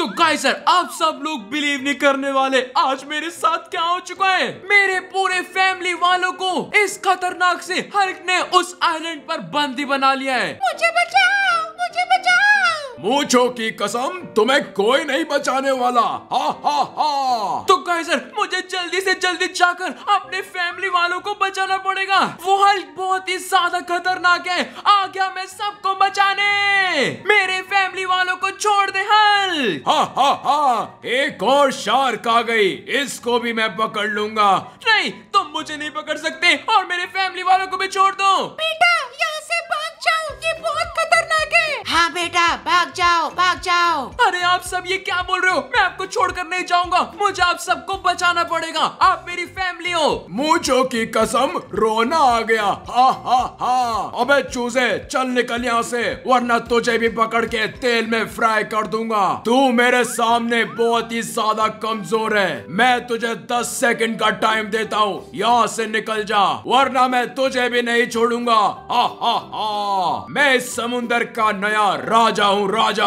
तो guys sir आप सब लोग बिलीव नहीं करने वाले आज मेरे साथ क्या हो चुका है मेरे पूरे फैमिली वालों को इस खतरनाक से हल्क ने उस आइलैंड पर बंदी बना लिया है मुझे बचाओ मुझे बचाओ मूछो की कसम तुम्हें कोई नहीं बचाने वाला हा हा हा तो सर मुझे जल्दी से जल्दी जाकर अपने फैमिली वालों को बचाना पड़ेगा वो हल बहुत ही ज्यादा खतरनाक है आ गया मैं सबको बचाने मेरे फैमिली वालों को छोड़ दे हल हा हा हा एक और शार्क आ गई इसको भी मैं पकड़ लूंगा नहीं तुम तो मुझे नहीं पकड़ सकते और मेरे फैमिली वालों को भी छोड़ दो बेटा यहाँ से भाग जाओ ये बहुत खतरनाक हाँ बेटा भाग जाओ भाग जाओ अरे आप सब ये क्या बोल रहे हो मैं आपको छोड़कर नहीं जाऊंगा मुझे आप सबको बचाना पड़ेगा आप मेरी फैमिली हो मुझो की कसम रोना आ गया हा हा हा अबे चूजे चल निकल यहाँ से वरना तुझे भी पकड़ के तेल में फ्राई कर दूंगा तू मेरे सामने बहुत ही ज्यादा कमजोर है मैं तुझे दस सेकंड का टाइम देता हूँ यहाँ से निकल जा वरना मैं तुझे भी नहीं छोड़ूंगा हा हा हा मैं इस समुन्दर का नया राजा हूँ राजा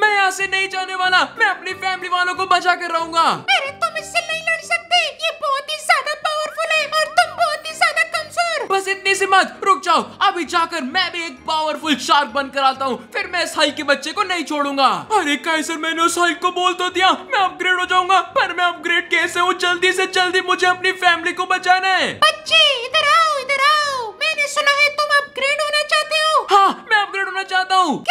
मैं यहाँ से नहीं जाने वाला मैं अपनी फैमिली वालों को बचा कर रहूंगा अरे तुम इससे नहीं लड़ सकते ये बहुत ही ज्यादा पावरफुल है और तुम बहुत ही ज्यादा कमजोर बस इतनी सी मत रुक जाओ अभी जाकर मैं भी एक पावरफुल शार्क बनकर आता हूँ फिर मैं इस हाइक के बच्चे को नहीं छोड़ूंगा अरे कैसे मैंने उस हाइक को बोल तो दिया मैं अपग्रेड हो जाऊंगा पर मैं अपग्रेड कैसे हूँ जल्दी से जल्दी मुझे अपनी फैमिली को बचाना है बच्चे इधर आओ इधर आओ मैंने सुना है तुम अपग्रेड होना चाहते हो हाँ मैं अपग्रेड होना चाहता हूँ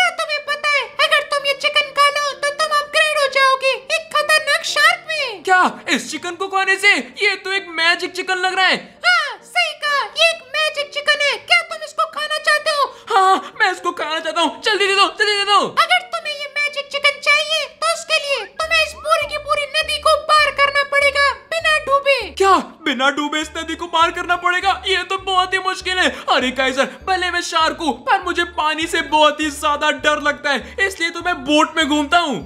क्या इस चिकन को खाने से ये तो एक मैजिक चिकन लग रहा है हाँ, सही कहा ये एक मैजिक चिकन है क्या तुम इसको खाना चाहते हो हाँ मैं इसको खाना चाहता हूँ जल्दी दे दो जल्दी दे दो अगर तुम्हें ये मैजिक चिकन चाहिए तो उसके लिए तुम्हें इस पूरी की पूरी नदी को पार करना पड़ेगा बिना डूबे क्या बिना डूबे इस नदी को पार करना पड़ेगा ये तो बहुत ही मुश्किल है अरे कैसर भले मैं शार्क हूँ पर मुझे पानी से बहुत ही ज्यादा डर लगता है इसलिए तो मैं बोट में घूमता हूँ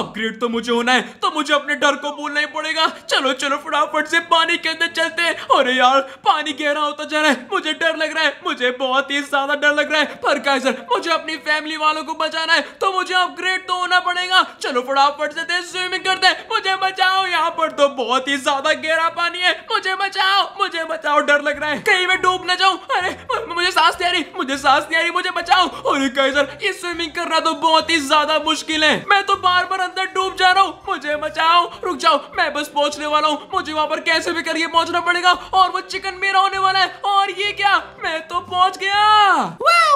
अपग्रेड तो मुझे होना है तो मुझे अपने डर को भूलना ही पड़ेगा चलो चलो फटाफट से पानी के अंदर चलते हैं अरे यार पानी गहरा होता जा रहा है मुझे डर लग रहा है मुझे बहुत ही ज्यादा डर लग रहा है पर कैसे मुझे अपनी फैमिली वालों को बचाना है तो मुझे अपग्रेड तो होना पड़ेगा चलो फटाफट से स्विमिंग करते हैं मुझे बचाओ यहाँ पर तो बहुत ही ज्यादा गहरा पानी है मुझे बचाओ मुझे बचाओ डर लग रहा है कहीं मैं डूब ना जाऊँ अरे मुझे सांस नहीं आ रही मुझे सांस नहीं आ रही मुझे बचाओ अरे कैसे ये स्विमिंग करना तो बहुत ही ज्यादा मुश्किल है मैं तो बार बार अंदर डूब जा रहा हूँ मुझे बचाओ जाओ रुक जाओ मैं बस पहुंचने वाला हूँ मुझे वहां पर कैसे भी करिए पहुंचना पड़ेगा और वो चिकन मेरा होने वाला है और ये क्या मैं तो पहुंच गया वाह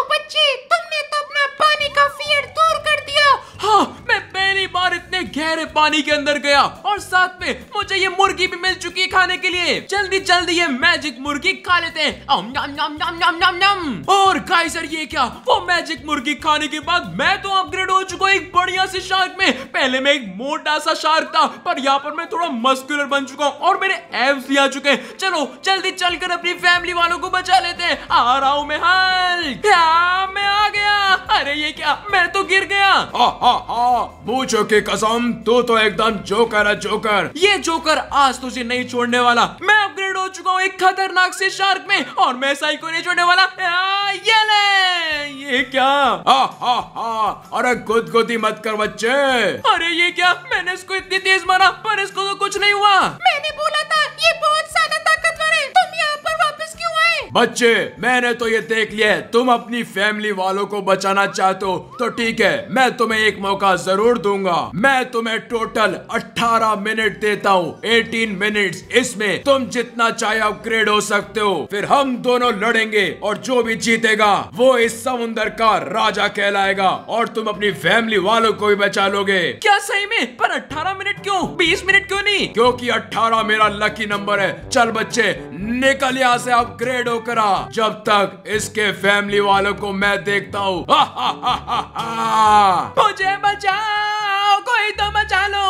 तुमने तो अपना पानी का फियर दूर कर दिया हाँ मैं पहली बार इतने गहरे पानी के अंदर गया और साथ में मुझे ये मुर्गी भी मिल चुकी है खाने के लिए जल्दी जल्दी ये मैजिक मुर्गी खा लेते हैं नम नम नम नम नम नम और गाइसर ये क्या वो मैजिक मुर्गी खाने के बाद मैं तो अपग्रेड हो चुका एक बढ़िया सी शार्क में पहले मैं एक मोटा सा शार्क था पर यहाँ पर मैं थोड़ा मस्कुलर बन चुका हूँ और मेरे एब्स भी आ चुके हैं चलो जल्दी चलकर अपनी फैमिली वालों को बचा लेते हैं आ रहा हूँ मैं हल हाँ, क्या मैं आ गया अरे ये क्या मैं तो गिर गया मुझे हाँ, हाँ, की कसम तू तो एकदम जोकर है जोकर ये जोकर आज तुझे नहीं छोड़ने वाला मैं अपग्रेड हो चुका हूँ एक खतरनाक से शार्क में और मैं साई को नहीं छोड़ने वाला ये ले ये क्या अरे खुद खुदी मत कर बच्चे अरे ये क्या मैंने इसको इतनी तेज मारा पर इसको तो कुछ नहीं हुआ मैंने बोला था ये बहुत सारा बच्चे मैंने तो ये देख लिया है तुम अपनी फैमिली वालों को बचाना चाहते हो तो ठीक है मैं तुम्हें एक मौका जरूर दूंगा मैं तुम्हें टोटल 18 मिनट देता हूँ 18 मिनट्स इसमें तुम जितना चाहे अपग्रेड हो सकते हो फिर हम दोनों लड़ेंगे और जो भी जीतेगा वो इस समुन्दर का राजा कहलाएगा और तुम अपनी फैमिली वालों को भी बचा लोगे क्या सही में पर अठारह मिनट क्यों बीस मिनट क्यों नहीं क्योंकि अठारह मेरा लकी नंबर है चल बच्चे निकल यहाँ से अपग्रेड हो करा जब तक इसके फैमिली वालों को मैं देखता हूँ मुझे बचा कोई तो मचा लो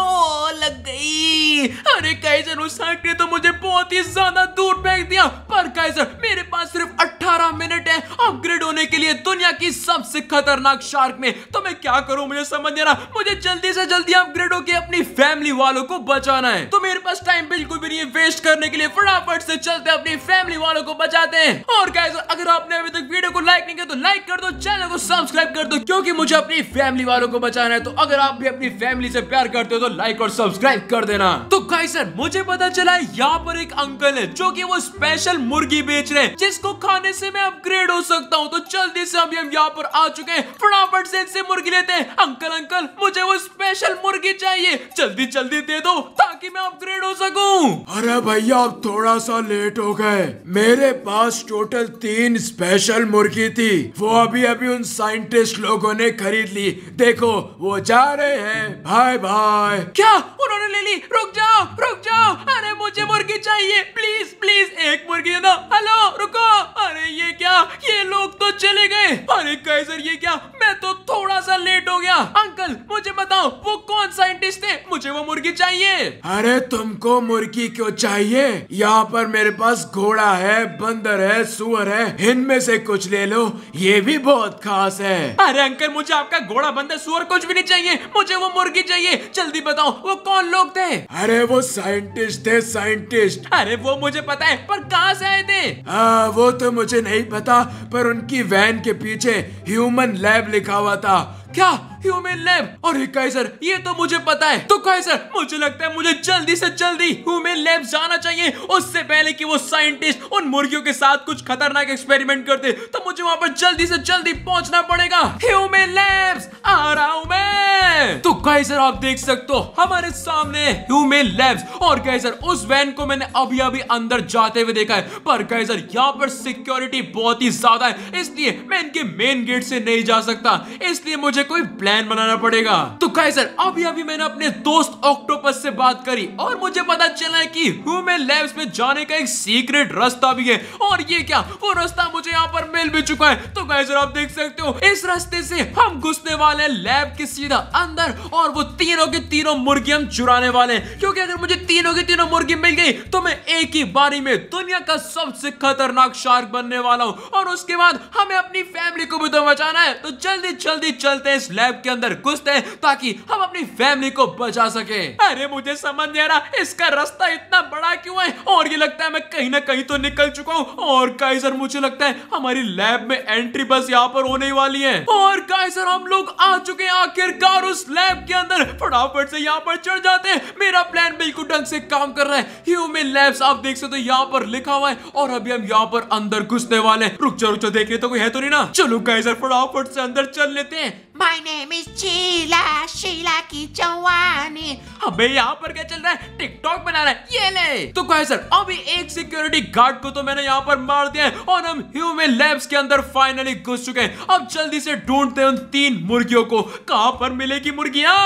लग गई अरे कैसर उस साइड ने तो मुझे बहुत ही ज्यादा दूर फेंक दिया पर कैसर मेरे पास सिर्फ 18 मिनट है अपग्रेड होने के लिए दुनिया की सबसे खतरनाक शार्क में तो मैं क्या करूं मुझे समझ नहीं रहा मुझे जल्दी से जल्दी अपग्रेड होकर अपनी फैमिली वालों को बचाना है तो मेरे पास टाइम बिल्कुल भी नहीं वेस्ट करने के लिए फटाफट से चलते अपनी फैमिली वालों को बचाते हैं और गाइस अगर आपने अभी तक वीडियो को लाइक नहीं किया तो लाइक कर दो चैनल को सब्सक्राइब कर दो क्योंकि मुझे अपनी फैमिली वालों को बचाना है तो अगर आप भी अपनी फैमिली से प्यार करते हो तो लाइक और सब्सक्राइब कर देना तो गाइस सर मुझे पता चला है यहाँ पर एक अंकल है जो कि वो स्पेशल मुर्गी बेच रहे हैं जिसको खाने से मैं अपग्रेड हो सकता हूँ तो जल्दी से अभी हम यहाँ पर आ चुके हैं फटाफट से इनसे मुर्गी लेते हैं अंकल अंकल मुझे वो स्पेशल मुर्गी चाहिए जल्दी जल्दी दे दो ताकि मैं अपग्रेड हो सकूँ अरे भैया आप थोड़ा सा लेट हो गए मेरे पास टोटल तीन स्पेशल मुर्गी थी वो अभी अभी उन साइंटिस्ट लोगों ने खरीद ली देखो वो जा रहे हैं बाय बाय क्या उन्होंने ले ली रुक जाओ रुक जाओ अरे मुझे मुर्गी चाहिए प्लीज प्लीज एक मुर्गी दे दो हेलो रुको अरे ये क्या ये लोग तो चले गए अरे कैसर ये क्या मैं तो थोड़ा सा लेट हो गया अंकल मुझे बताओ वो कौन साइंटिस्ट थे मुझे वो मुर्गी चाहिए अरे तुमको मुर्गी क्यों चाहिए यहाँ पर मेरे पास घोड़ा है बंदर है सुअर है इनमें से कुछ ले लो ये भी बहुत खास है अरे अंकल मुझे आपका घोड़ा बंदर सुअर कुछ भी नहीं चाहिए मुझे वो मुर्गी चाहिए जल्दी बताओ वो कौन लोग थे अरे वो साइंटिस्ट थे साइंटिस्ट अरे वो मुझे पता है पर कहाँ से आए थे आ, वो तो मुझे नहीं पता पर उनकी वैन के पीछे ह्यूमन लैब लिखा हुआ था क्या ह्यूमन लैब अरे काइजर ये तो मुझे पता है तो काइजर मुझे लगता है मुझे जल्दी से जल्दी ह्यूमन लैब जाना चाहिए उससे पहले कि वो साइंटिस्ट उन मुर्गियों के साथ कुछ खतरनाक एक्सपेरिमेंट करते तो मुझे वहाँ पर जल्दी से जल्दी पहुँचना पड़ेगा ह्यूमन लैब आ रहा हूँ मैं तो काइजर आप देख सकते हो हमारे सामने ह्यूमन लैब और काइजर उस वैन को मैंने अभी अभी अंदर जाते हुए देखा है पर काइजर यहाँ पर सिक्योरिटी बहुत ही ज्यादा है इसलिए मैं इनके मेन गेट से नहीं जा सकता इसलिए मुझे कोई प्लान बनाना पड़ेगा तो सर अभी अभी मैंने अपने दोस्त ऑक्टोपस से बात करी और मुझे पता चला है कि ह्यूमन लैब्स में जाने का एक सीक्रेट रास्ता भी है और ये क्या वो रास्ता मुझे यहाँ पर मिल भी चुका है तो सर आप देख सकते हो इस रास्ते से हम घुसने वाले लैब के सीधा अंदर और वो तीनों के तीनों मुर्गी हम चुराने वाले क्योंकि अगर मुझे तीनों के तीनों मुर्गी मिल गई तो मैं एक ही बारी में दुनिया का सबसे खतरनाक शार्क बनने वाला हूँ और उसके बाद हमें अपनी फैमिली को भी तो बचाना है तो जल्दी जल्दी चलते इस लैब के अंदर घुसते हैं ताकि हम अपनी फैमिली को बचा सके अरे मुझे समझ नहीं आ रहा इसका रास्ता इतना बड़ा क्यों है और ये लगता है मैं कहीं ना कहीं तो निकल चुका हूँ और काइजर मुझे लगता है हमारी लैब में एंट्री बस यहाँ पर होने वाली है और काइजर हम लोग आ चुके हैं आखिरकार उस लैब के अंदर फटाफट से यहाँ पर चढ़ जाते हैं मेरा प्लान बिल्कुल ढंग से काम कर रहा है ह्यूमन लैब्स आप देख सकते हो यहाँ पर लिखा हुआ है और अभी हम यहाँ पर अंदर घुसने वाले रुक जा रुक जा देख रहे तो कोई है तो नहीं ना चलो गाइजर फटाफट से अंदर चल लेते हैं My name is Sheila, Sheila की जवानी अबे यहाँ पर क्या चल रहा है टिकटॉक बना रहा है ये ले तो कहे सर अभी एक सिक्योरिटी गार्ड को तो मैंने यहाँ पर मार दिया है और हम ह्यूमन लैब्स के अंदर फाइनली घुस चुके हैं अब जल्दी से ढूंढते हैं उन तीन मुर्गियों को कहाँ पर मिलेगी मुर्गियाँ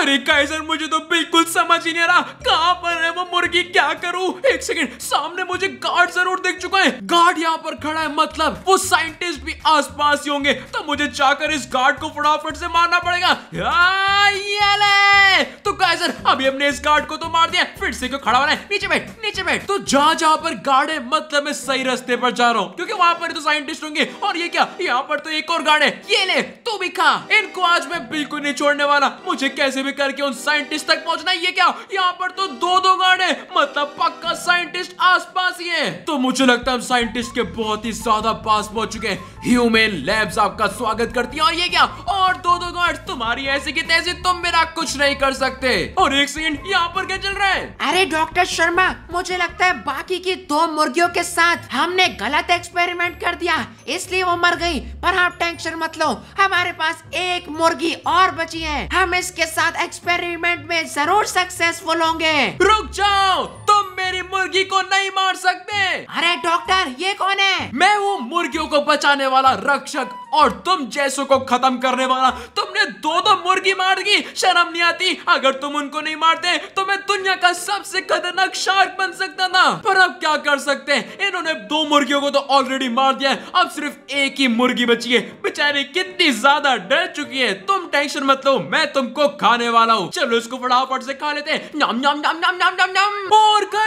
अरे कहे सर मुझे तो बिल्कुल समझ ही नहीं आ रहा कहाँ पर है वो मुर्गी क्या करूँ एक सेकेंड सामने मुझे गार्ड जरूर देख चुका है गार्ड यहाँ पर खड़ा है मतलब वो साइंटिस्ट भी पास ही होंगे तो मुझे जाकर इस गार्ड को फटाफट से मारना पड़ेगा हाँ, ये ले तो गाइजर अभी हमने इस गार्ड को तो मार दिया फिर से क्यों खड़ा होना है नीचे बैठ नीचे बैठ तो जहाँ जहाँ पर गार्ड है मतलब मैं सही रास्ते पर जा रहा हूँ क्योंकि वहां पर तो साइंटिस्ट होंगे और ये क्या यहाँ पर तो एक और गार्ड है ये ले तू भी खा इनको आज मैं बिल्कुल नहीं छोड़ने वाला मुझे कैसे भी करके उन साइंटिस्ट तक पहुँचना ये क्या यहाँ पर तो दो दो गार्ड है मतलब पक्का साइंटिस्ट आस पास ही है तो मुझे लगता है साइंटिस्ट के बहुत ही ज्यादा पास पहुंच चुके हैं ह्यूमन लैब्स आपका स्वागत करती है और ये क्या और दो दो गार्ड तुम्हारी ऐसी की तैसी तुम मेरा कुछ नहीं कर सकते और एक सेकंड यहाँ पर क्या चल रहा है अरे डॉक्टर शर्मा मुझे लगता है बाकी की दो मुर्गियों के साथ हमने गलत एक्सपेरिमेंट कर दिया इसलिए वो मर गयी पर आप टेंशन मत लो हमारे पास एक मुर्गी और बची है हम इसके साथ एक्सपेरिमेंट में जरूर सक्सेसफुल होंगे रुक जाओ तुम मेरी मुर्गी को नहीं मार सकते अरे डॉक्टर ये कौन है मैं हूँ मुर्गियों को बचाने वाला रक्षक और तुम जैसो को खत्म करने वाला तुमने दो दो मुर्गी मार दी शर्म नहीं आती अगर तुम उनको नहीं मारते तो मैं दुनिया का सबसे खतरनाक शार्क बन सकता था पर अब क्या कर सकते हैं इन्होंने दो मुर्गियों को तो ऑलरेडी मार दिया है अब सिर्फ एक ही मुर्गी बची है बेचारी कितनी ज्यादा डर चुकी है तुम टेंशन मत लो मैं तुमको खाने वाला हूँ चलो इसको फटाफट से खा लेते हैं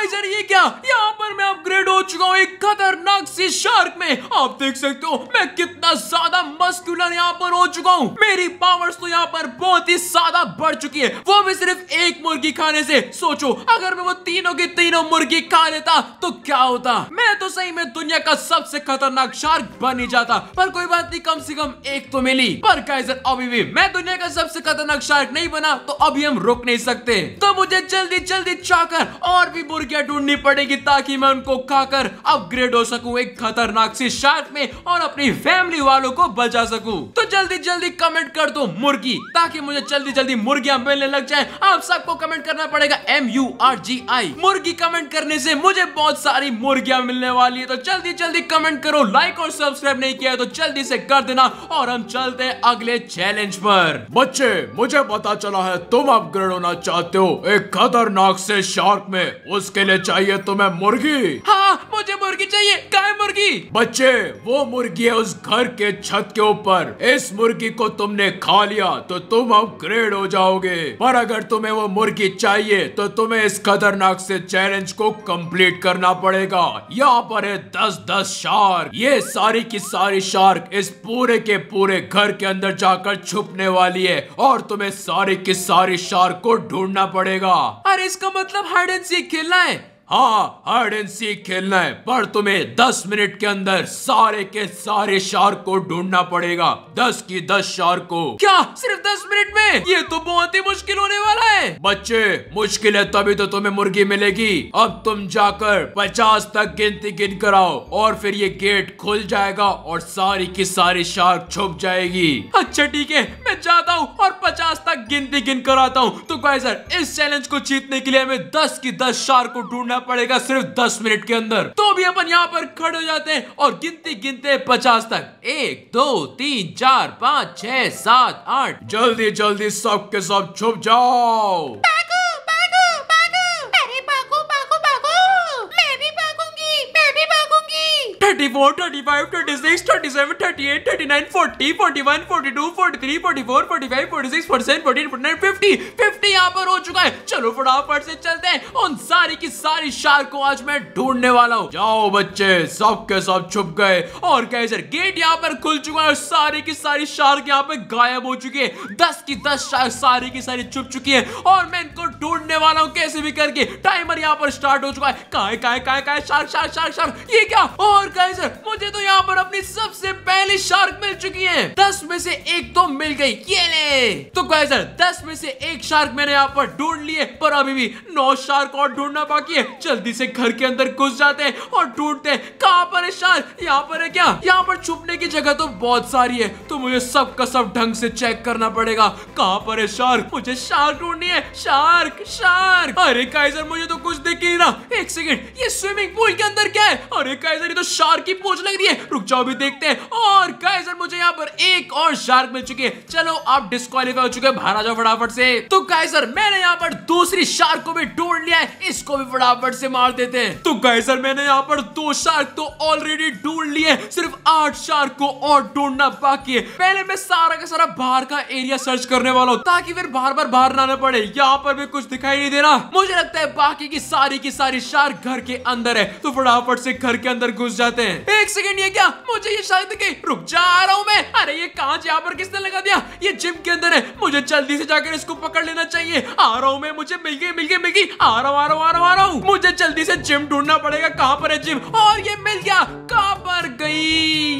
भाई सर ये क्या यहाँ पर मैं अपग्रेड हो चुका हूँ एक खतरनाक सी शार्क में आप देख सकते हो मैं कितना ज्यादा मस्कुलर यहाँ पर हो चुका हूँ मेरी पावर्स तो यहाँ पर बहुत ही ज्यादा बढ़ चुकी है वो भी सिर्फ एक मुर्गी खाने से सोचो अगर मैं वो तीनों की तीनों मुर्गी खा लेता तो क्या होता मैं तो सही में दुनिया का सबसे खतरनाक शार्क बन ही जाता पर कोई बात नहीं कम से कम एक तो मिली पर कैसर अभी भी मैं दुनिया का सबसे खतरनाक शार्क नहीं बना तो अभी हम रोक नहीं सकते तो मुझे जल्दी जल्दी चाकर और भी मुर्गी मछलियां ढूंढनी पड़ेगी ताकि मैं उनको खाकर अपग्रेड हो सकूं एक खतरनाक सी शार्क में और अपनी फैमिली वालों को बचा सकूं तो जल्दी जल्दी कमेंट कर दो मुर्गी ताकि मुझे जल्दी जल्दी मुर्गियां मिलने लग जाए आप सबको कमेंट करना पड़ेगा M U R G I मुर्गी कमेंट करने से मुझे बहुत सारी मुर्गियां मिलने वाली है तो जल्दी जल्दी कमेंट करो लाइक और सब्सक्राइब नहीं किया तो जल्दी से कर देना और हम चलते हैं अगले चैलेंज पर बच्चे मुझे पता चला है तुम अपग्रेड होना चाहते हो एक खतरनाक से शार्क में उसके पहले चाहिए तुम्हें मुर्गी हाँ मुझे मुर्गी चाहिए गाय मुर्गी बच्चे वो मुर्गी है उस घर के छत के ऊपर इस मुर्गी को तुमने खा लिया तो तुम अपग्रेड हो जाओगे पर अगर तुम्हें वो मुर्गी चाहिए तो तुम्हें इस खतरनाक से चैलेंज को कंप्लीट करना पड़ेगा यहाँ पर है दस दस शार्क ये सारी की सारी शार्क इस पूरे के पूरे घर के अंदर जाकर छुपने वाली है और तुम्हें सारी की सारी शार्क को ढूंढना पड़ेगा अरे इसका मतलब हाइड एंड सीख खेलना है हाँ हार्ड एंड सीख खेलना है पर तुम्हें दस मिनट के अंदर सारे के सारे शार्क को ढूंढना पड़ेगा दस की दस शार्क को क्या सिर्फ दस मिनट में ये तो बहुत ही मुश्किल होने वाला है बच्चे मुश्किल है तभी तो तुम्हें मुर्गी मिलेगी अब तुम जाकर पचास तक गिनती गिन कर आओ और फिर ये गेट खुल जाएगा और सारी की सारी शार्क छुप जाएगी अच्छा ठीक है मैं जाता हूँ और पचास तक गिनती गिन कर आता हूँ तो सर इस चैलेंज को जीतने के लिए हमें दस की दस शार्क को ढूंढना करना पड़ेगा सिर्फ दस मिनट के अंदर तो भी अपन यहाँ पर खड़े हो जाते हैं और गिनते गिनते पचास तक एक दो तीन चार पाँच छह सात आठ जल्दी जल्दी सबके सब छुप जाओ 24, 25, 26, 27, 38, 39, 40, 41, 42, 43, 44, 45, 46, 47, 48, 49, 50, 50 यहाँ पर हो चुका है चलो फटाफट से चलते हैं उन सारी की सारी शार को आज मैं ढूंढने वाला हूँ जाओ बच्चे सब के सब छुप गए और सर गेट यहाँ पर खुल चुका है सारी की सारी शार यहाँ पे गायब हो चुकी है दस की दस शार सारी की सारी छुप चुकी है और मैं इनको ढूंढने वाला हूँ कैसे भी करके टाइमर यहाँ पर स्टार्ट हो चुका है कहा शार्क शार्क शार्क शार्क ये क्या और कैसे सर मुझे तो यहाँ पर अपनी सबसे पहली शार्क मिल चुकी है दस में से एक तो मिल गई ये ले तो सर दस में से एक शार्क मैंने यहाँ पर ढूंढ लिए पर अभी भी नौ शार्क और ढूंढना बाकी है जल्दी से घर के अंदर घुस जाते हैं और ढूंढते हैं कहाँ पर है शार्क यहाँ पर है क्या यहाँ पर छुपने की जगह तो बहुत सारी है तो मुझे सब का सब ढंग से चेक करना पड़ेगा कहाँ पर है शार्क मुझे शार्क ढूंढनी है शार्क शार्क अरे काइजर मुझे तो कुछ दिख ही ना एक सेकेंड ये स्विमिंग पूल के अंदर क्या है अरे काइजर ये तो शार्क की पूछ लग रही है रुक जाओ भी देखते हैं और गाइस मुझे यहाँ पर एक और शार्क मिल चुके हैं चलो आप डिस्कालीफाई हो चुके हैं बाहर आ जाओ फटाफट से तो गाइसर मैंने यहाँ पर दूसरी शार्क को भी ढूंढ लिया है इसको भी फटाफट से मार देते हैं तो गाइसर मैंने यहाँ पर दो शार्क तो ऑलरेडी ढूंढ लिए सिर्फ आठ शार्क को और ढूंढना बाकी है पहले मैं सारा का सारा बाहर का एरिया सर्च करने वाला हूँ ताकि फिर बार बार बाहर ना पड़े यहाँ पर भी कुछ दिखाई नहीं देना मुझे लगता है बाकी की सारी की सारी शार्क घर के अंदर है तो फटाफट से घर के अंदर घुस जाते हैं एक सेकंड ये क्या मुझे ये शायद गई रुक जा रहा हूँ मैं अरे ये कांच यहाँ पर किसने लगा दिया ये जिम के अंदर है मुझे जल्दी से जाकर इसको पकड़ लेना चाहिए आ रहा हूँ मैं मुझे मिल गई मिल गई मिल गई आ रहा हूँ आ रहा हूँ आ रहा हूँ आ रहा हूँ मुझे जल्दी से जिम ढूंढना पड़ेगा कहाँ पर है जिम और ये मिल गया कहाँ पर गई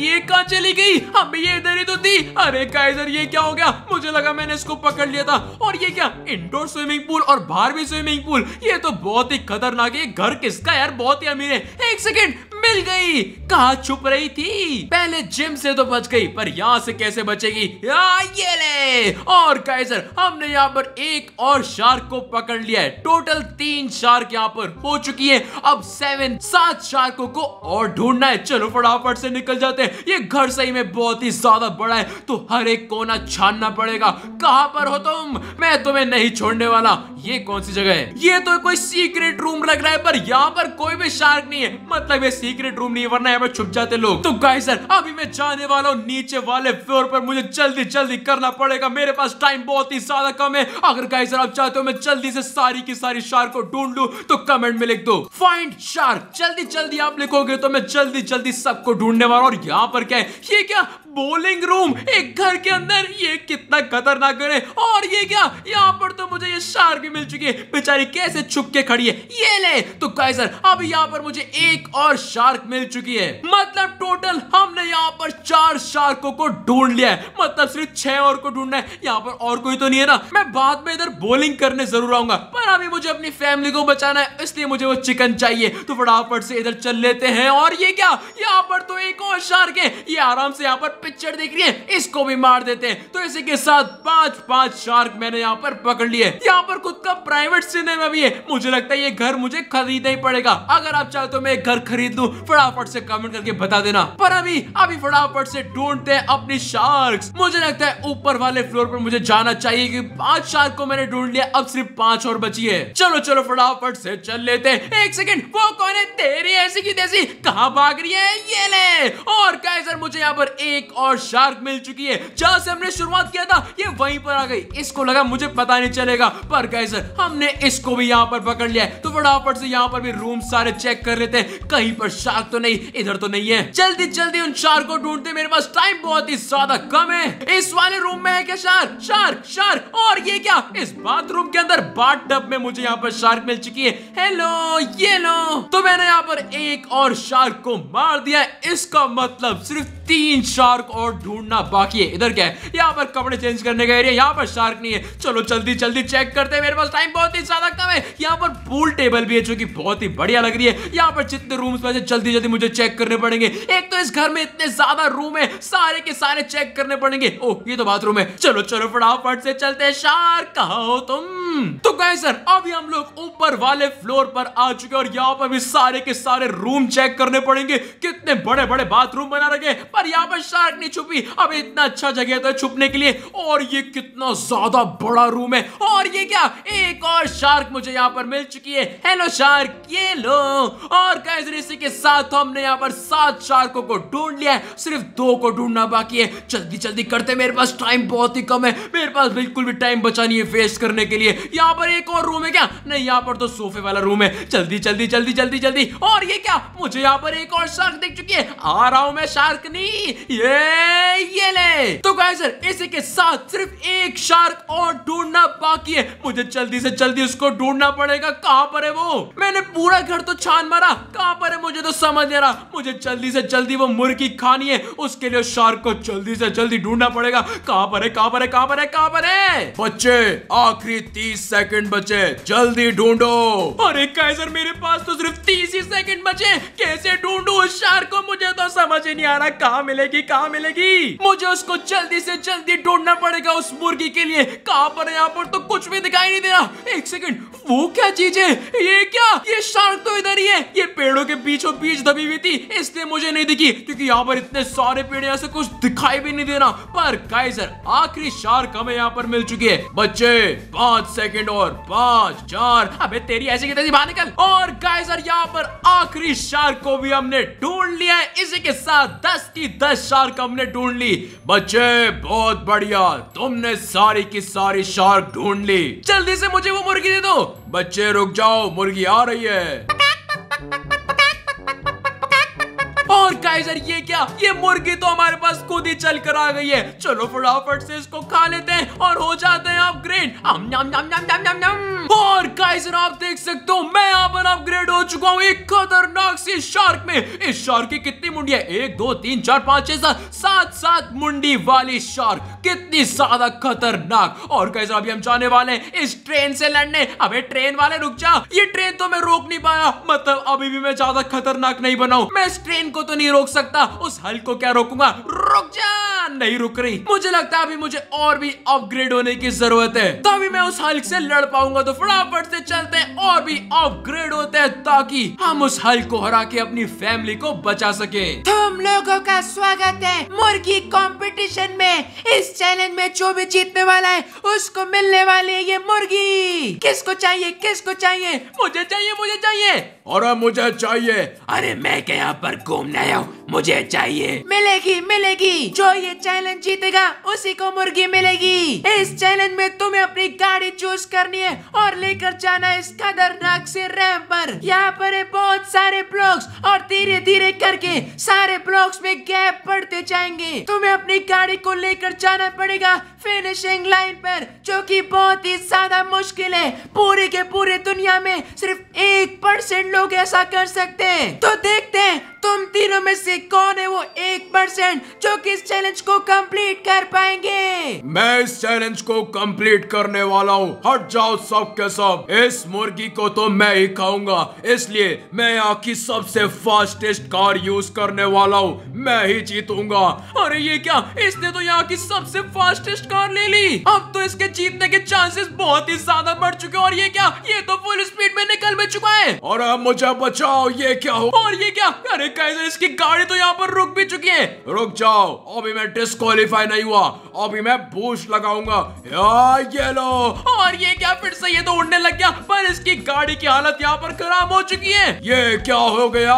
ये कहाँ चली गई अब ये इधर ही तो थी अरे काइजर ये क्या हो गया मुझे लगा मैंने इसको पकड़ लिया था और ये क्या इंडोर स्विमिंग पूल और बाहर भी स्विमिंग पूल ये तो बहुत ही खतरनाक है घर किसका यार बहुत ही अमीर है एक सेकेंड मिल गई कहा छुप रही थी पहले जिम से तो बच गई पर यहाँ से कैसे बचेगी या ये ले और कैसर हमने यहाँ पर एक और शार्क को पकड़ लिया है टोटल तीन शार्क यहाँ पर हो चुकी है अब सेवन सात शार्कों को और ढूंढना है चलो फटाफट से निकल जाते हैं ये घर सही में बहुत ही ज्यादा बड़ा है तो हर एक कोना छानना पड़ेगा कहाँ पर हो तुम मैं तुम्हें नहीं छोड़ने वाला ये कौन सी जगह है ये तो कोई सीक्रेट रूम लग रहा है पर यहाँ पर कोई भी शार्क नहीं है मतलब ये सीक्रेट रूम नहीं है वरना यहाँ पर छुप जाते लोग तो गाय सर अभी मैं जाने वाला हूँ नीचे वाले फ्लोर पर मुझे जल्दी जल्दी करना पड़ेगा मेरे पास टाइम बहुत ही ज्यादा कम है अगर गाय सर आप चाहते हो मैं जल्दी से सारी की सारी शार्क को ढूंढ लू तो कमेंट में लिख दो फाइंड शार्क जल्दी जल्दी आप लिखोगे तो मैं जल्दी जल्दी सबको ढूंढने वाला और यहाँ पर क्या है ये क्या बोलिंग रूम एक घर के अंदर ये कितना खतरनाक घर है और ये क्या यहाँ पर तो मुझे ये शार्क भी मिल चुकी है बेचारी कैसे छुप के खड़ी है ये ले तो कैसर अब यहाँ पर मुझे एक और शार्क मिल चुकी है मतलब टोटल हमने यहाँ पर चार शार्कों को ढूंढ लिया है मतलब सिर्फ छह और को ढूंढना है यहाँ पर और कोई तो नहीं है ना मैं बाद में इधर बोलिंग करने जरूर आऊंगा पर अभी मुझे अपनी फैमिली को बचाना है इसलिए मुझे वो चिकन चाहिए तो फटाफट से इधर चल लेते हैं और ये क्या यहाँ पर तो एक और शार्क है ये आराम से यहाँ पर पिक्चर देख रही है इसको भी मार देते हैं तो इसी के साथ पांच पांच शार्क मैंने यहाँ पर पकड़ लिए यहाँ पर खुद का प्राइवेट सिनेमा भी है मुझे लगता है ये घर मुझे खरीदना ही पड़ेगा अगर आप चाहते तो मैं एक घर खरीद लू फटाफट से कमेंट करके बता देना पर अभी अभी फटाफट से ढूंढते हैं अपनी शार्क मुझे लगता है ऊपर वाले फ्लोर पर मुझे जाना चाहिए की पांच शार्क को मैंने ढूंढ लिया अब सिर्फ पांच और बची है चलो चलो फटाफट से चल लेते हैं एक सेकेंड वो कौन है तेरी ऐसी की तेजी कहा भाग रही है ये ले और कैसे मुझे यहाँ पर एक एक और शार्क मिल चुकी है जहां से हमने शुरुआत किया था ये वहीं पर आ गई इसको लगा मुझे पता नहीं चलेगा पर गए सर हमने इसको भी यहाँ पर पकड़ लिया तो फटाफट से यहाँ पर भी रूम सारे चेक कर लेते हैं कहीं पर शार्क तो नहीं इधर तो नहीं है जल्दी जल्दी उन शार्क को ढूंढते मेरे पास टाइम बहुत ही ज्यादा कम है इस वाले रूम में है क्या शार्क शार्क शार्क और ये क्या इस बाथरूम के अंदर बाट टब में मुझे यहाँ पर शार्क मिल चुकी है हेलो ये लो तो मैंने यहाँ पर एक और शार्क को मार दिया इसका मतलब सिर्फ तीन शार्क और ढूंढना बाकी है इधर क्या है यहाँ पर कपड़े चेंज करने का एरिया यहाँ पर शार्क नहीं है चलो जल्दी जल्दी चेक करते हैं मेरे पास टाइम बहुत ही ज्यादा कम है यहाँ पर पूल टेबल भी है जो कि बहुत ही बढ़िया लग रही है यहाँ पर जितने रूम वैसे जल्दी जल्दी मुझे चेक करने पड़ेंगे एक तो इस घर में इतने ज्यादा रूम है सारे के सारे चेक करने पड़ेंगे ओह ये तो बाथरूम है चलो चलो फटाफट से चलते शार्क कहा हो तुम हम्म, तो गाइस सर अभी हम लोग ऊपर वाले फ्लोर पर आ चुके और यहाँ पर भी सारे के सारे रूम चेक करने पड़ेंगे कितने बड़े बड़े बाथरूम बना रखे पर यहाँ पर शार्क नहीं छुपी अब इतना अच्छा जगह था तो छुपने के लिए और ये कितना ज्यादा बड़ा रूम है और ये क्या एक और शार्क मुझे यहाँ पर मिल चुकी है हेलो शार्क ये लो और गाइस इसी के साथ हमने यहाँ पर सात शार्कों को ढूंढ लिया सिर्फ दो को ढूंढना बाकी है जल्दी जल्दी करते मेरे पास टाइम बहुत ही कम है मेरे पास बिल्कुल भी टाइम बचा नहीं है फेस करने के लिए यहाँ पर एक और रूम है क्या नहीं यहाँ पर तो सोफे वाला रूम है जल्दी जल्दी जल्दी जल्दी जल्दी और ये क्या मुझे यहाँ पर एक और शार्क दिख चुकी है आ रहा हूँ मैं शार्क नहीं ये ये ले तो सर इसी के साथ सिर्फ एक शार्क और ढूंढना बाकी है मुझे जल्दी से जल्दी उसको ढूंढना पड़ेगा कहाँ पर है वो मैंने पूरा घर तो छान मारा कहाँ पर है मुझे तो समझ नहीं रहा मुझे जल्दी से जल्दी वो मुर्गी खानी है उसके लिए शार्क को जल्दी से जल्दी ढूंढना पड़ेगा कहाँ पर है कहाँ पर है कहाँ पर है कहाँ पर है बच्चे आखिरी तीस सेकंड बचे जल्दी ढूंढो अरे काइजर मेरे पास तो सिर्फ तीस ही सेकंड बचे कैसे ढूंढू उस शार को मुझे तो समझ ही नहीं आ रहा कहाँ मिलेगी कहाँ मिलेगी मुझे उसको जल्दी से जल्दी ढूंढना पड़ेगा उस मुर्गी के लिए कहाँ पर यहाँ पर तो कुछ भी दिखाई नहीं दे रहा एक सेकंड वो क्या चीज है ये क्या ये शार्क तो इधर ही है ये पेड़ों के बीचों बीच दबी हुई थी इसलिए मुझे नहीं दिखी क्योंकि यहाँ पर इतने सारे पेड़ ऐसे कुछ दिखाई भी नहीं दे रहा पर काइजर आखिरी शार्क हमें यहाँ पर मिल चुकी है बच्चे पांच सेकंड और पांच चार अबे तेरी ऐसी की तेजी बाहर निकल और गाइस और यहाँ पर आखिरी शार्क को भी हमने ढूंढ लिया इसी के साथ दस की दस शार्क हमने ढूंढ ली बच्चे बहुत बढ़िया तुमने सारी की सारी शार्क ढूंढ ली जल्दी से मुझे वो मुर्गी दे दो बच्चे रुक जाओ मुर्गी आ रही है टाइजर ये क्या ये मुर्गी तो हमारे पास खुद ही चल कर आ गई है चलो फटाफट से इसको खा लेते हैं और हो जाते हैं अपग्रेड और काइजर आप देख सकते हो मैं यहाँ पर अपग्रेड हो चुका हूँ एक खतरनाक सी शार्क में इस शार्क की कितनी मुंडी है एक दो तीन चार पाँच छह सात सात सात मुंडी वाली शार्क कितनी ज्यादा खतरनाक और कैसे अभी हम जाने वाले हैं इस ट्रेन से लड़ने अबे ट्रेन वाले रुक जाओ ये ट्रेन तो मैं रोक नहीं पाया मतलब अभी भी मैं ज्यादा खतरनाक नहीं बनाऊ मैं इस ट्रेन को तो नहीं रोक सकता उस हल को क्या रोकूंगा रुक जा नहीं रुक रही मुझे लगता है अभी मुझे और भी अपग्रेड होने की जरूरत है तभी मैं उस हल्क से लड़ पाऊंगा तो फटाफट से चलते हैं और भी अपग्रेड होते हैं ताकि हम उस हल्क को हरा के अपनी फैमिली को बचा सके तुम लोगों का स्वागत है मुर्गी कंपटीशन में इस चैलेंज में जो भी जीतने वाला है उसको मिलने वाली है ये मुर्गी किसको चाहिए किसको चाहिए मुझे चाहिए मुझे चाहिए और मुझे चाहिए अरे मैं क्या यहाँ पर घूमने आया मुझे चाहिए मिलेगी मिलेगी जो ये चैलेंज जीतेगा उसी को मुर्गी मिलेगी इस चैलेंज में तुम्हें अपनी गाड़ी चूज करनी है और लेकर जाना है इस खतरनाक से रैम पर यहाँ पर है बहुत सारे ब्लॉक्स और धीरे धीरे करके सारे ब्लॉक्स में गैप पड़ते जाएंगे तुम्हें अपनी गाड़ी को लेकर जाना पड़ेगा फिनिशिंग लाइन पर जो की बहुत ही ज्यादा मुश्किल है पूरे के पूरे दुनिया में सिर्फ एक परसेंट लोग ऐसा कर सकते हैं तो देखते हैं तुम तीनों में से कौन है वो एक परसेंट जो कि इस चैलेंज को कंप्लीट कर पाएंगे मैं इस चैलेंज को कंप्लीट करने वाला हूँ हट जाओ सब के सब इस मुर्गी को तो मैं ही खाऊंगा इसलिए मैं यहाँ की सबसे फास्टेस्ट कार यूज करने वाला हूँ मैं ही जीतूंगा अरे ये क्या इसने तो यहाँ की सबसे फास्टेस्ट कार ले ली अब तो इसके जीतने के चांसेस बहुत ही ज्यादा बढ़ चुके और ये क्या ये तो फुल स्पीड में निकल भी चुका है और अब मुझे बचाओ ये क्या हो और ये क्या अरे गाइस इसकी गाड़ी तो यहाँ पर रुक भी चुकी है रुक जाओ अभी मैं डिस्कालीफाई नहीं हुआ अभी मैं बूश लगाऊंगा ये लो और ये क्या फिर से ये तो उड़ने लग गया पर इसकी गाड़ी की हालत यहाँ पर खराब हो चुकी है ये क्या हो गया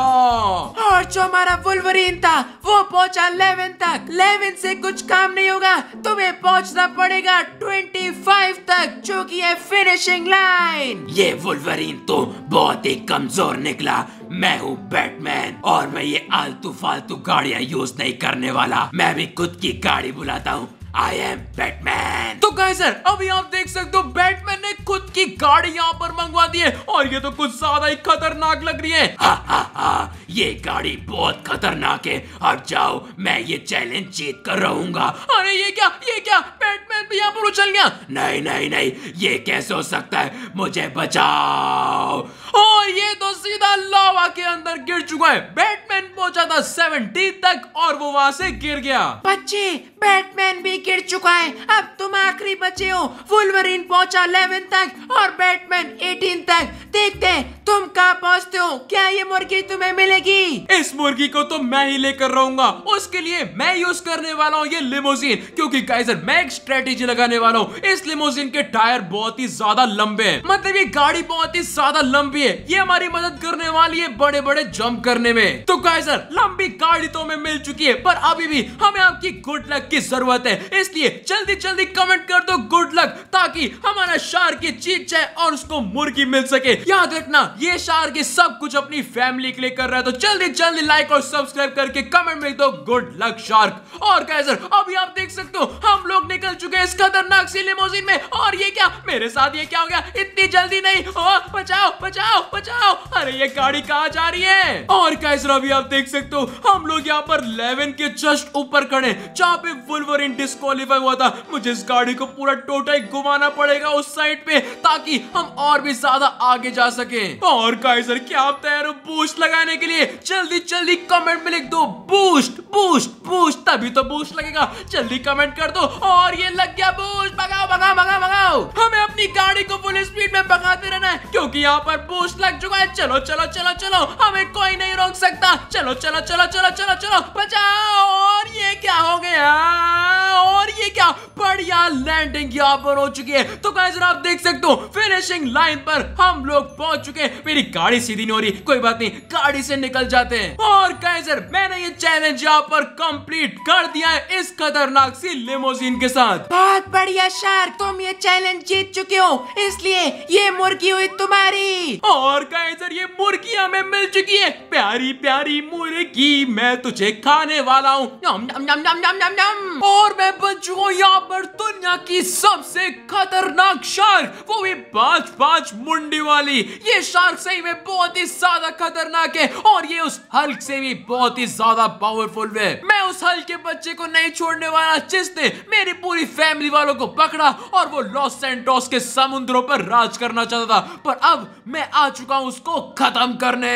और जो हमारा वुलवरीन था वो पहुंचा लेवन तक लेवन से कुछ काम नहीं होगा तुम्हें पहुंचना पड़ेगा ट्वेंटी फाइव तक जो की है फिनिशिंग लाइन ये वुलवरीन तो बहुत ही कमजोर निकला मैं हूँ बैटमैन और मैं ये आलतू फालतू गाड़ियाँ यूज नहीं करने वाला मैं भी खुद की गाड़ी बुलाता हूँ आई एम बैटमैन तो कहे सर अभी आप देख सकते हो बैटमैन ने खुद की गाड़ी यहाँ पर मंगवा दी है और ये तो कुछ ज्यादा ही खतरनाक लग रही है हा हा हा ये गाड़ी बहुत खतरनाक है और जाओ मैं ये चैलेंज जीत कर रहूंगा अरे ये क्या ये क्या बैटमैन भी यहाँ पर उछल गया नहीं नहीं नहीं ये कैसे हो सकता है मुझे बचाओ और ये तो सीधा लावा के अंदर गिर चुका है बैटमैन पहुंचा था सेवेंटी तक और वो वहां से गिर गया बच्चे बैटमैन भी गिर चुका है अब तुम आखिरी बचे हो वुल्वरीन पहुंचा इलेवन तक और बैटमैन एटीन तक देखते हैं तुम कहाँ पहुंचते हो क्या ये मुर्गी तुम्हें मिलेगी इस मुर्गी को तो मैं ही लेकर रहूंगा उसके लिए मैं यूज करने वाला हूँ ये लिमोजिन क्योंकि गाइजर मैं एक स्ट्रेटेजी लगाने वाला हूँ इस लिमोजिन के टायर बहुत ही ज्यादा लंबे हैं मतलब ये गाड़ी बहुत ही ज्यादा लंबी है ये हमारी मदद करने वाली है बड़े बड़े जम्प करने में तो गाइजर लंबी गाड़ी तो हमें मिल चुकी है पर अभी भी हमें आपकी गुड लक की जरूरत है इसलिए जल्दी जल्दी कमेंट कर दो गुड लक ताकि हमारा शार की चीज जाए और उसको मुर्गी मिल सके याद रखना ये शार की सब कुछ अपनी फैमिली के लिए कर रहा है तो जल्दी जल्दी लाइक और सब्सक्राइब करके कमेंट में दो गुड लक शार्क और कैसे अभी आप देख सकते हो हम लोग निकल चुके हैं इस खतरनाक सी लिमोजिन में और ये क्या मेरे साथ ये क्या हो गया इतनी जल्दी नहीं ओ बचाओ बचाओ बचाओ अरे ये गाड़ी कहा जा रही है और कैसे अभी आप देख सकते हो हम लोग यहाँ पर लेवन के जस्ट ऊपर खड़े जहाँ पे वुल्वरिन डिस्कालीफाई हुआ था मुझे इस गाड़ी को पूरा टोटा ही घुमाना पड़ेगा उस साइड पे ताकि हम और भी ज्यादा आगे जा सके और काइजर क्या आप तैयार हो बूस्ट लगाने के लिए जल्दी जल्दी कमेंट में लिख दो बूस्ट बूस्ट बूस्ट तभी तो बूस्ट लगेगा जल्दी कमेंट कर दो और ये लग गया बूस्ट भगाओ भगाओ भगाओ भगाओ हमें अपनी गाड़ी को फुल स्पीड में भगाते रहना है क्योंकि यहाँ पर बूस्ट लग चुका है चलो चलो चलो चलो हमें कोई नहीं रोक सकता चलो चलो चलो चलो चलो चलो बचाओ और ये क्या हो गया और ये क्या बढ़िया लैंडिंग यहाँ पर हो चुकी है तो गाइस आप देख सकते हो फिनिशिंग लाइन पर हम लोग पहुंच चुके हैं मेरी गाड़ी सीधी नहीं हो रही कोई बात नहीं गाड़ी से निकल जाते हैं और कैसर मैंने ये चैलेंज यहाँ पर कंप्लीट कर दिया है इस खतरनाक सी लिमोजीन के साथ बहुत बढ़िया शार्क तुम ये चैलेंज जीत चुके हो इसलिए ये मुर्गी हुई तुम्हारी और कैसर ये मुर्गी हमें मिल चुकी है प्यारी प्यारी मुर्गी मैं तुझे खाने वाला हूँ एम और मैं बच्चू यहाँ पर दुनिया की सबसे खतरनाक शार्क वो भी पांच पांच मुंडी वाली ये शार्क सही में बहुत ही ज्यादा खतरनाक है और ये उस हल्क से भी बहुत ही ज्यादा पावरफुल है मैं उस हल्क के बच्चे को नहीं छोड़ने वाला जिसने मेरी पूरी फैमिली वालों को पकड़ा और वो लॉस सेंटोस के समुद्रों पर राज करना चाहता था पर अब मैं आ चुका हूँ उसको खत्म करने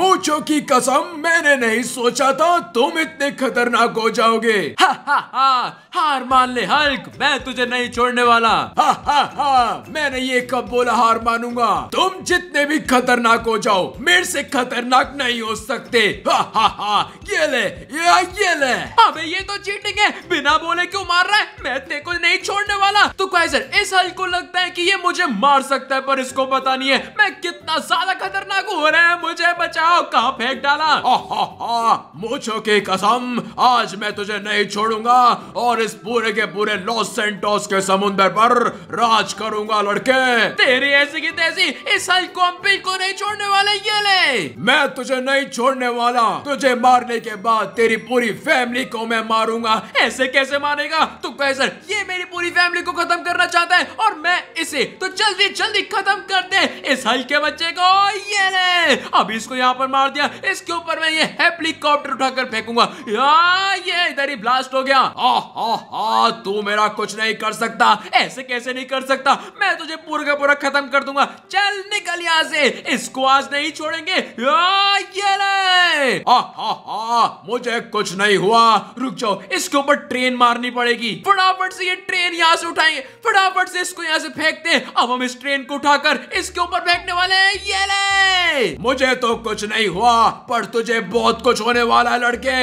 मूचो की कसम मैंने नहीं सोचा था तुम इतने खतरनाक हो जाओगे हा, हा हा हार मान ले हल्क मैं तुझे नहीं छोड़ने वाला हा हा हा मैंने ये कब बोला हार मानूंगा तुम जितने भी खतरनाक हो जाओ मेरे से खतरनाक नहीं हो सकते हा हा हा ये ले ये, ये ले अबे ये तो चीटिंग है बिना बोले क्यों मार रहा है मैं तेरे को नहीं छोड़ने वाला तो काइजर इस हल्क को लगता है की ये मुझे मार सकता है पर इसको पता नहीं है मैं कितना ज्यादा खतरनाक हो रहा है मुझे बचाओ कहाँ फेंक डाला मुझो की कसम आज मैं तुझे नहीं छोड़ छोड़ूंगा और इस पूरे के पूरे लॉस सेंटोस के समुंदर पर राज करूंगा लड़के तेरी ऐसी की तैसी इस हल को हम बिल्कुल नहीं छोड़ने वाले ये ले मैं तुझे नहीं छोड़ने वाला तुझे मारने के बाद तेरी पूरी फैमिली को मैं मारूंगा ऐसे कैसे मारेगा तू कैसे ये मेरी पूरी फैमिली को खत्म करना चाहता है और मैं इसे तो जल्दी जल्दी खत्म कर दे इस हल्के बच्चे को ये ले अब इसको यहाँ पर मार दिया इसके ऊपर मैं ये हेलीकॉप्टर उठाकर फेंकूंगा हाँ, ये इधर ही ब्लास्ट हो गया तू मेरा कुछ नहीं कर सकता ऐसे कैसे नहीं कर सकता मैं तुझे पूरा का पूरा खत्म कर दूंगा चल निकल यहाँ से इसको आज नहीं छोड़ेंगे ये ले। मुझे कुछ नहीं हुआ रुक जाओ इसके ऊपर ट्रेन मारनी पड़ेगी फटाफट से ये ट्रेन यहाँ से उठाएंगे फटाफट से इसको यहाँ से फेंकते अब हम इस ट्रेन को उठाकर इसके ऊपर फेंकने वाले हैं ये ले मुझे तो कुछ नहीं हुआ पर तुझे बहुत कुछ होने वाला है लड़के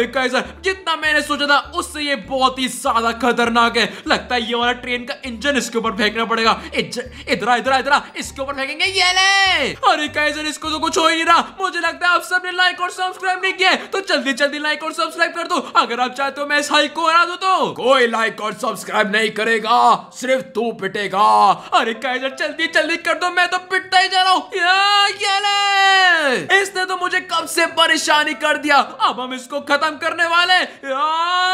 एक कैसा जितना मैंने सोचा था उससे ये बहुत ही ज्यादा खतरनाक है लगता है ये वाला ट्रेन का इंजन इसके ऊपर फेंकना पड़ेगा इधर इधर इधर इसके ऊपर फेंकेंगे ये ले अरे कैसे इसको तो कुछ हो ही नहीं रहा मुझे लगता है आप सबने लाइक और सब्सक्राइब नहीं किया तो जल्दी जल्दी लाइक और सब्सक्राइब कर दो अगर आप चाहते हो मैं इस हाइक को हरा दो तो कोई लाइक और सब्सक्राइब नहीं करेगा सिर्फ तू पिटेगा अरे कैसे जल्दी जल्दी कर दो मैं तो पिटता ही जा रहा हूँ ये ले इसने तो मुझे कब से परेशानी कर दिया अब हम इसको खत्म करने वाले यार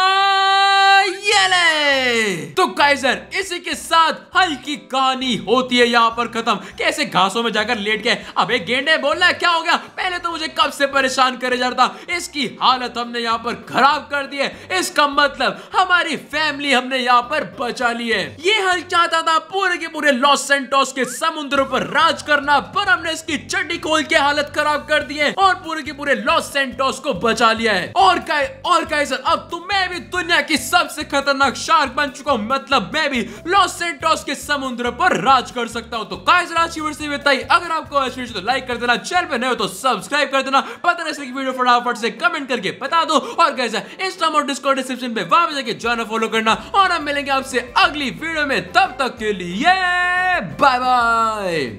तो काइजर इसी के साथ हल्की कहानी होती है यहाँ पर खत्म कैसे घासों में जाकर लेट गए अबे गेंडे बोल रहा है क्या हो गया पहले तो मुझे कब से परेशान करे जा रहा था इसकी हालत हमने यहाँ पर खराब कर दी है इसका मतलब हमारी फैमिली हमने यहाँ पर बचा ली है ये हल चाहता था पूरे के पूरे लॉस सेंटोस के समुद्र पर राज करना पर हमने इसकी चड्डी खोल के हालत खराब कर दी है और पूरे के पूरे लॉस सेंटोस को बचा लिया है और का, और का अब तुम्हें मैं भी दुनिया की सबसे खतरनाक शार्क बन चुका हूँ मतलब मैं भी लॉस सेंटोस के समुद्र पर राज कर सकता हूँ तो गाइस राशि से बताइए अगर आपको अच्छी तो लाइक कर देना चैनल पे नए हो तो सब्सक्राइब कर देना पता नहीं वीडियो फटाफट से कमेंट करके बता दो और कैसे इंस्टा और डिस्कॉर्ड डिस्क्रिप्शन पे वहां जाके ज्वाइन फॉलो करना और हम मिलेंगे आपसे अगली वीडियो में तब तक के लिए बाय बाय